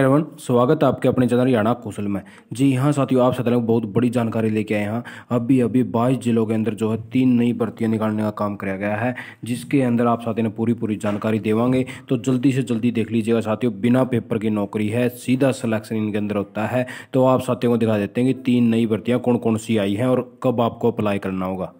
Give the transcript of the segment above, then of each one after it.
Avon स्वागत है आपके अपने चैनल याना कौशल में जी हाँ साथियों आप साथियों बहुत बड़ी जानकारी लेके आए हैं अभी अभी बाईस जिलों के अंदर जो है तीन नई भर्तियाँ निकालने का काम कराया गया है जिसके अंदर आप साथियों ने पूरी पूरी जानकारी देवांगे तो जल्दी से जल्दी देख लीजिएगा साथियों बिना पेपर की नौकरी है सीधा सलेक्शन इनके अंदर होता है तो आप साथियों को दिखा देते हैं कि तीन नई भर्तियाँ कौन कौन सी आई हैं और कब आपको अप्लाई करना होगा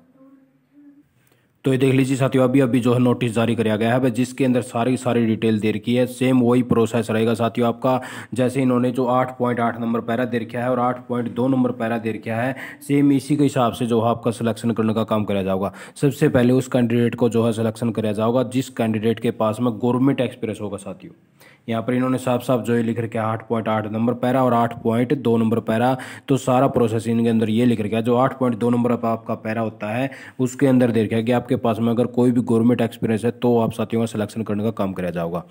तो ये देख लीजिए साथियों अभी अभी जो है नोटिस जारी कराया गया है भाई जिसके अंदर सारी सारी डिटेल दे रखी है सेम वही प्रोसेस रहेगा साथियों आपका जैसे इन्होंने जो आठ पॉइंट आठ नंबर पैरा दे रखा है और आठ पॉइंट दो नंबर पैरा दे रखा है सेम इसी के हिसाब से जो है आपका सिलेक्शन करने का काम कराया जाएगा सबसे पहले उस कैंडिडेट को जो है सिलेक्शन कराया जाएगा जिस कैंडिडेट के पास में गवर्नमेंट एक्सप्रेस होगा साथियों यहाँ पर इन्होंने साफ साफ जो ये लिख रखा है आठ पॉइंट आठ नंबर पैरा और आठ पॉइंट दो नंबर पैरा तो सारा प्रोसेस इनके अंदर ये लिख रखा है जो आठ पॉइंट दो नंबर आपका पैरा होता है उसके अंदर दे रखा है कि आपके आपके पास में अगर कोई भी गवर्नमेंट एक्सपीरियंस है तो आप साथियों का सिलेक्शन करने का काम कराया जाएगा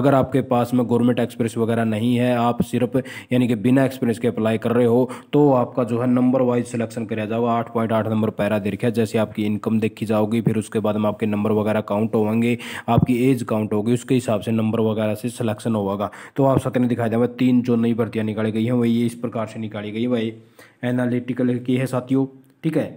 अगर आपके पास में गवर्नमेंट एक्सपीरियंस वगैरह नहीं है आप सिर्फ यानी कि बिना एक्सपीरियंस के अप्लाई कर रहे हो तो आपका जो है नंबर वाइज सिलेक्शन कराया जाएगा आठ पॉइंट आठ नंबर पैरा देखे जैसे आपकी इनकम देखी जाओगी फिर उसके बाद में आपके नंबर वगैरह काउंट होंगे आपकी एज काउंट होगी उसके हिसाब से नंबर वगैरह से सिलेक्शन होगा तो आप सत्य ने दिखाया जाएगा तीन जो नई भर्तियाँ निकाली गई हैं वही इस प्रकार से निकाली गई वही एनालिटिकल की है साथियों ठीक है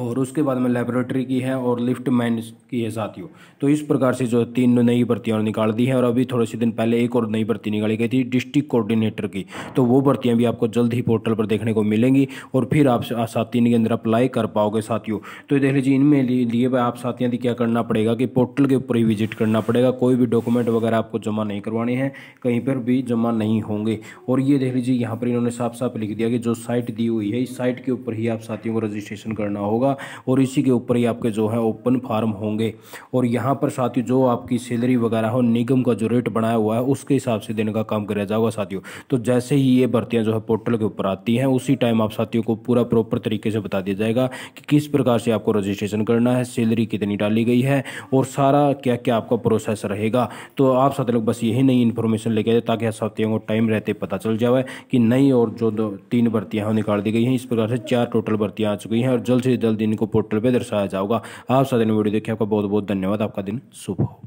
और उसके बाद में लेबोरेटरी की है और लिफ्ट मैन की है साथियों तो इस प्रकार से जो तीन नई भर्तियाँ निकाल दी हैं और अभी थोड़े से दिन पहले एक और नई भर्ती निकाली गई थी डिस्ट्रिक्ट कोऑर्डिनेटर की तो वो भर्तियाँ भी आपको जल्द ही पोर्टल पर देखने को मिलेंगी और फिर आप साथी के अंदर अप्लाई कर पाओगे साथियों तो देख लीजिए इनमें लिए आप साथियों की क्या करना पड़ेगा कि पोर्टल के ऊपर ही विजिट करना पड़ेगा कोई भी डॉक्यूमेंट वगैरह आपको जमा नहीं करवाने हैं कहीं पर भी जमा नहीं होंगे और ये देख लीजिए यहाँ पर इन्होंने साफ साफ लिख दिया कि जो साइट दी हुई है इस साइट के ऊपर ही आप साथियों को रजिस्ट्रेशन करना होगा होगा और इसी के ऊपर ही आपके जो है ओपन फार्म होंगे और यहाँ पर साथियों जो आपकी सैलरी वगैरह हो निगम का जो रेट बनाया हुआ है उसके हिसाब से देने का काम किया जाएगा साथियों तो जैसे ही ये भर्तियाँ जो है पोर्टल के ऊपर आती हैं उसी टाइम आप साथियों को पूरा प्रॉपर तरीके से बता दिया जाएगा कि किस प्रकार से आपको रजिस्ट्रेशन करना है सैलरी कितनी डाली गई है और सारा क्या क्या आपका प्रोसेस रहेगा तो आप साथ लोग बस यही नई इन्फॉर्मेशन लेके आए ताकि साथियों को टाइम रहते पता चल जाए कि नई और जो दो तीन भर्तियाँ निकाल दी गई हैं इस प्रकार से चार टोटल भर्तियाँ आ चुकी हैं और जल्द से जल्द इनको पोर्टल पर दर्शाया जाएगा आप सदन वीडियो देखिए आपका बहुत बहुत धन्यवाद आपका दिन शुभ हो